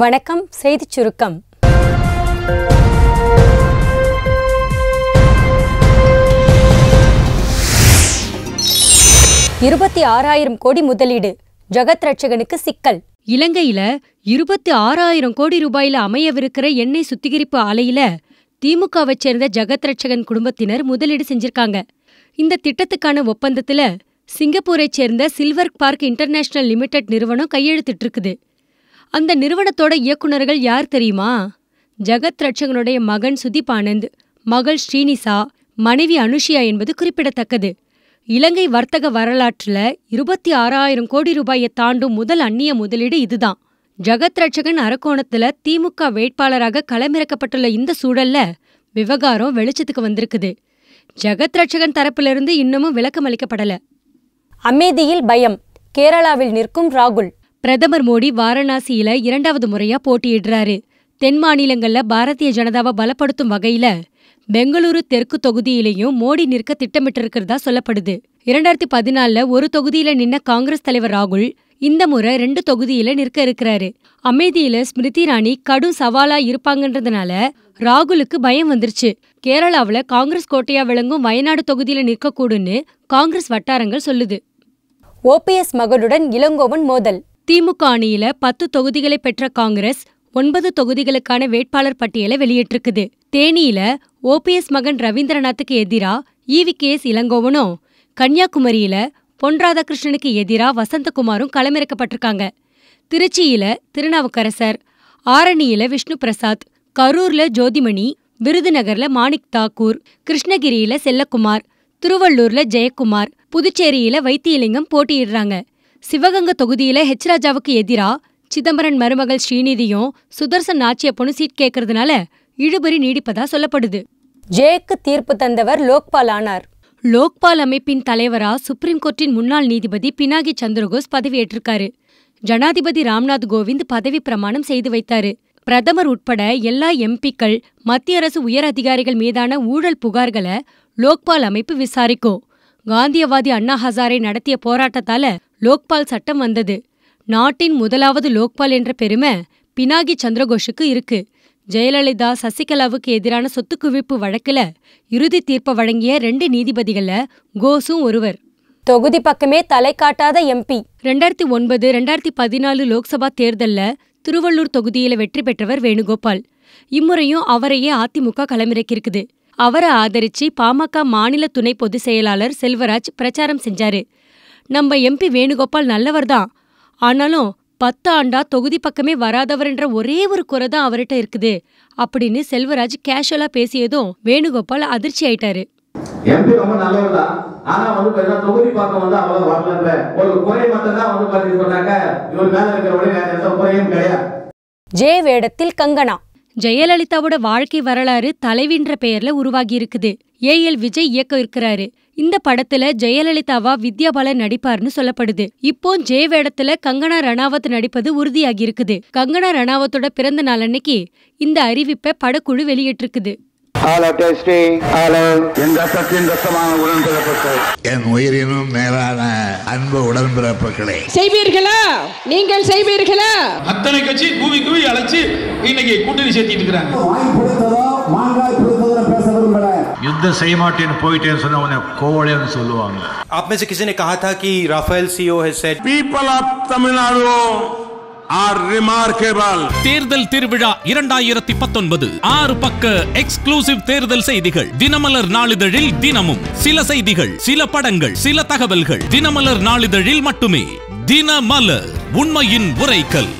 வணக்கம் செய்திச் சுருக்கம் இருபத்தி ஆறாயிரம் கோடி முதலீடு ஜெகத் ரட்சகனுக்கு சிக்கல் இலங்கையில இருபத்தி ஆறாயிரம் கோடி ரூபாயில அமையவிருக்கிற எண்ணெய் சுத்திகரிப்பு ஆலையில திமுகவை சேர்ந்த ஜெகத் ரட்சகன் குடும்பத்தினர் முதலீடு செஞ்சிருக்காங்க இந்த திட்டத்துக்கான ஒப்பந்தத்துல சிங்கப்பூரை சேர்ந்த சில்வர் பார்க் இன்டர்நேஷனல் லிமிடெட் நிறுவனம் இருக்குது அந்த நிறுவனத்தோட இயக்குனர்கள் யார் தெரியுமா ஜெகத் ரட்சகனுடைய மகன் சுதீப் ஆனந்த் மகள் ஸ்ரீனிசா மனைவி அனுஷியா என்பது குறிப்பிடத்தக்கது இலங்கை வர்த்தக வரலாற்றுல இருபத்தி ஆறாயிரம் கோடி ரூபாயை தாண்டும் முதல் அந்நிய முதலீடு இதுதான் ஜெகத் ரட்சகன் அரக்கோணத்துல திமுக வேட்பாளராக களமிறக்கப்பட்டுள்ள இந்த சூழல்ல விவகாரம் வெளிச்சத்துக்கு வந்திருக்குது ஜெகத் ரட்சகன் தரப்பிலிருந்து இன்னமும் விளக்கம் அளிக்கப்படல அமைதியில் பயம் கேரளாவில் நிற்கும் ராகுல் பிரதமர் மோடி வாரணாசியில இரண்டாவது முறையா போட்டியிடுறாரு தென் மாநிலங்கள்ல பாரதிய ஜனதாவை பலப்படுத்தும் வகையில பெங்களூரு தெற்கு தொகுதியிலையும் மோடி நிற்க திட்டமிட்டு இருக்கிறதா சொல்லப்படுது இரண்டாயிரத்தி பதினாலுல ஒரு தொகுதியில நின்ன காங்கிரஸ் தலைவர் ராகுல் இந்த முறை ரெண்டு தொகுதியில நிற்க இருக்கிறாரு அமைதியில ஸ்மிருதி இராணி கடும் சவாலா இருப்பாங்கன்றதுனால ராகுலுக்கு பயம் வந்துருச்சு கேரளாவில காங்கிரஸ் கோட்டையா விளங்கும் வயநாடு தொகுதியில நிற்கக்கூடுன்னு காங்கிரஸ் வட்டாரங்கள் சொல்லுது ஓபிஎஸ் மகனுடன் இளங்கோவன் மோதல் திமுக அணியில பத்து தொகுதிகளை பெற்ற காங்கிரஸ் ஒன்பது தொகுதிகளுக்கான வேட்பாளர் பட்டியலை வெளியிட்டிருக்குது தேனியில ஓபிஎஸ் மகன் ரவீந்திரநாத்துக்கு எதிரா இவி கே எஸ் இளங்கோவனும் கன்னியாகுமரியில பொன் ராதாகிருஷ்ணனுக்கு எதிரா வசந்தகுமாரும் களமிறக்கப்பட்டிருக்காங்க திருச்சியில திருநாவுக்கரசர் ஆரணியில விஷ்ணு பிரசாத் கரூர்ல ஜோதிமணி விருதுநகர்ல மாணிக் தாக்கூர் கிருஷ்ணகிரியில செல்லக்குமார் திருவள்ளூர்ல ஜெயக்குமார் புதுச்சேரியில வைத்தியலிங்கம் போட்டியிடுறாங்க சிவகங்கை தொகுதியில ஹெச் ராஜாவுக்கு எதிரா சிதம்பரன் மருமகள் ஸ்ரீநிதியும் சுதர்சன் பொண்ணு சீட் கேட்கறதுனால இழுபறி நீடிப்பதா சொல்லப்படுது ஜேக்கு தீர்ப்பு தந்தவர் லோக்பால் ஆனார் லோக்பால் அமைப்பின் தலைவரா சுப்ரீம் கோர்ட்டின் முன்னாள் நீதிபதி பினாகி சந்திரகோஸ் பதவியேற்றிருக்காரு ஜனாதிபதி ராம்நாத் கோவிந்த் பதவி பிரமாணம் செய்து வைத்தாரு பிரதமர் உட்பட எல்லா எம்பிக்கள் மத்திய அரசு உயர் அதிகாரிகள் மீதான ஊழல் புகார்களை லோக்பால் அமைப்பு விசாரிக்கும் காந்தியவாதி அண்ணா ஹசாரே நடத்திய போராட்டத்தால லோக்பால் சட்டம் வந்தது நாட்டின் முதலாவது லோக்பால் என்ற பெருமை பினாகி சந்திரகோஷுக்கு இருக்கு ஜெயலலிதா சசிகலாவுக்கு எதிரான சொத்து குவிப்பு வழக்குல இறுதி தீர்ப்பு வழங்கிய ரெண்டு நீதிபதிகள கோசும் ஒருவர் தொகுதி பக்கமே தலை காட்டாத எம்பி ரெண்டாயிரத்தி ஒன்பது ரெண்டாயிரத்தி பதினாலு லோக்சபா தேர்தல்ல திருவள்ளூர் தொகுதியில வெற்றி பெற்றவர் வேணுகோபால் இம்முறையும் அவரையே அதிமுக களமிறக்கியிருக்குது அவரை ஆதரிச்சு பாமக மாநில துணை பொதுச் செயலாளர் செல்வராஜ் பிரச்சாரம் செஞ்சாரு நம்ம எம்பி வேணுகோபால் நல்லவர் தான் ஆனாலும் பத்து ஆண்டா தொகுதி பக்கமே வராதவர்ன்ற ஒரே ஒரு குறை தான் அவர்கிட்ட இருக்குது அப்படின்னு செல்வராஜ் கேஷுவலா பேசியதும் வேணுகோபால் அதிர்ச்சி ஆயிட்டாரு எம்பி ரொம்ப நல்லவர் தான் ஆனா வந்து தொகுதி வந்து அவ்வளவு வரல ஒரு குறை மட்டும் தான் வந்து இவர் மேல இருக்கிற குறையும் கிடையாது ஜே வேடத்தில் கங்கனா ஜெயலலிதாவோட வாழ்க்கை வரலாறு தலைவின்ற பெயர்ல உருவாகி இருக்குது ஏ எல் விஜய் இயக்க இருக்கிறாரு இந்த படத்துல ஜெயலலிதாவா வித்யா பாலன் நடிப்பார்னு சொல்லப்படுது இப்போ ஜெய வேடத்துல கங்கனா ரணாவத் நடிப்பது உறுதியாகி இருக்குது கங்கனா ரணாவத்தோட பிறந்த நாள் அன்னைக்கு இந்த அறிவிப்பை படக்குழு வெளியிட்டிருக்குது ஹலோ டெஸ்டி ஹலோ என் ரத்தத்தின் ரத்தமான உடன்பிறப்புகள் என் உயிரினும் மேலான அன்பு உடன்பிறப்புகளே செய்வீர்களா நீங்கள் செய்வீர்களா அத்தனை கட்சி கூவி கூவி அழைச்சு இன்னைக்கு கூட்டணி சேர்த்திட்டு இருக்கிறாங்க युद्ध सही मार्टिन पोइटेन सुना சொல்லுவாங்க कोवलेन सुलवांग आप में से किसी ने कहा था कि Rafale CEO has said are remarkable தேர்தல் திருவிழா இரண்டாயிரத்தி பத்தொன்பது ஆறு பக்க எக்ஸ்க்ளூசிவ் தேர்தல் செய்திகள் தினமலர் நாளிதழில் தினமும் சில செய்திகள் சில படங்கள் சில தகவல்கள் தினமலர் நாளிதழில் மட்டுமே தினமலர் உண்மையின் உரைக்கல்